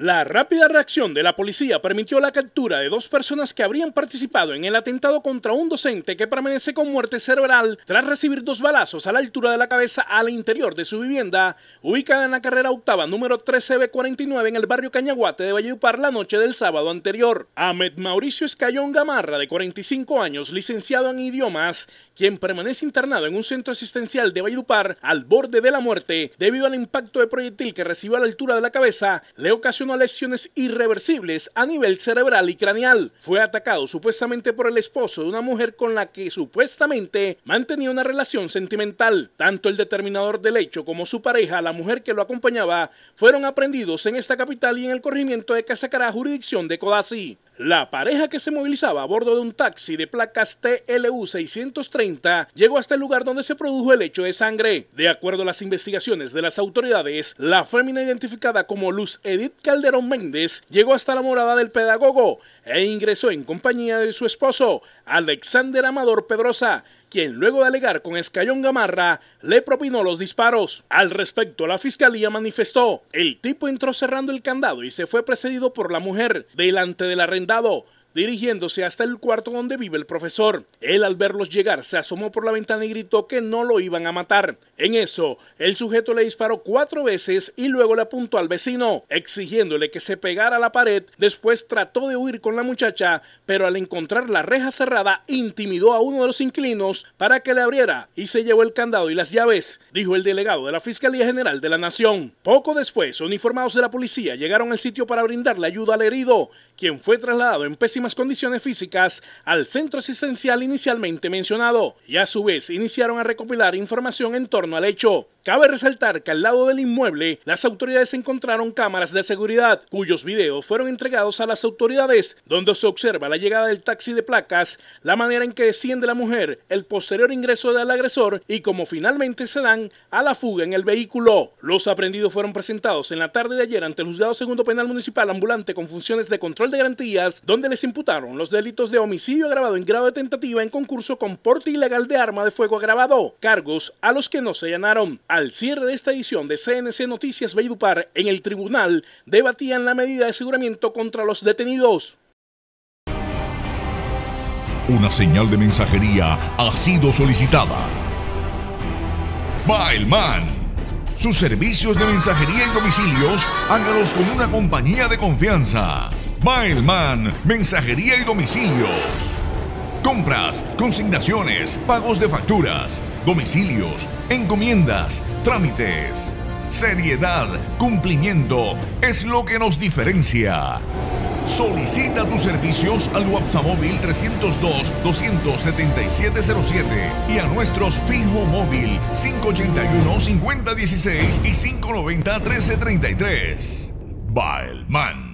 La rápida reacción de la policía permitió la captura de dos personas que habrían participado en el atentado contra un docente que permanece con muerte cerebral tras recibir dos balazos a la altura de la cabeza al interior de su vivienda, ubicada en la carrera octava número 13B49 en el barrio Cañaguate de Valledupar la noche del sábado anterior. Ahmed Mauricio Escayón Gamarra, de 45 años, licenciado en idiomas, quien permanece internado en un centro asistencial de Valledupar al borde de la muerte debido al impacto de proyectil que recibió a la altura de la cabeza, le ocasionó a lesiones irreversibles a nivel cerebral y craneal. Fue atacado supuestamente por el esposo de una mujer con la que supuestamente mantenía una relación sentimental. Tanto el determinador del hecho como su pareja, la mujer que lo acompañaba, fueron aprendidos en esta capital y en el corrimiento de Casacará, jurisdicción de Codazzi. La pareja que se movilizaba a bordo de un taxi de placas TLU 630 llegó hasta el lugar donde se produjo el hecho de sangre. De acuerdo a las investigaciones de las autoridades, la fémina identificada como Luz Edith Calderón Méndez llegó hasta la morada del pedagogo e ingresó en compañía de su esposo, Alexander Amador Pedrosa, quien luego de alegar con Escayón Gamarra le propinó los disparos. Al respecto, la fiscalía manifestó, el tipo entró cerrando el candado y se fue precedido por la mujer delante del arrendado, dirigiéndose hasta el cuarto donde vive el profesor. Él al verlos llegar se asomó por la ventana y gritó que no lo iban a matar. En eso, el sujeto le disparó cuatro veces y luego le apuntó al vecino, exigiéndole que se pegara a la pared. Después trató de huir con la muchacha, pero al encontrar la reja cerrada, intimidó a uno de los inquilinos para que le abriera y se llevó el candado y las llaves, dijo el delegado de la Fiscalía General de la Nación. Poco después, uniformados de la policía llegaron al sitio para brindarle ayuda al herido, quien fue trasladado en condiciones físicas al centro asistencial inicialmente mencionado y a su vez iniciaron a recopilar información en torno al hecho. Cabe resaltar que al lado del inmueble las autoridades encontraron cámaras de seguridad cuyos videos fueron entregados a las autoridades donde se observa la llegada del taxi de placas, la manera en que desciende la mujer, el posterior ingreso del agresor y cómo finalmente se dan a la fuga en el vehículo. Los aprendidos fueron presentados en la tarde de ayer ante el juzgado segundo penal municipal ambulante con funciones de control de garantías donde les imputaron los delitos de homicidio agravado en grado de tentativa en concurso con porte ilegal de arma de fuego agravado, cargos a los que no se llenaron Al cierre de esta edición de CNC Noticias Beidupar en el tribunal debatían la medida de aseguramiento contra los detenidos. Una señal de mensajería ha sido solicitada. Bailman. Sus servicios de mensajería en domicilios, hágalos con una compañía de confianza. Bailman, mensajería y domicilios. Compras, consignaciones, pagos de facturas, domicilios, encomiendas, trámites. Seriedad, cumplimiento es lo que nos diferencia. Solicita tus servicios al WhatsApp móvil 302-27707 y a nuestros fijo móvil 581-5016 y 590-1333. Bailman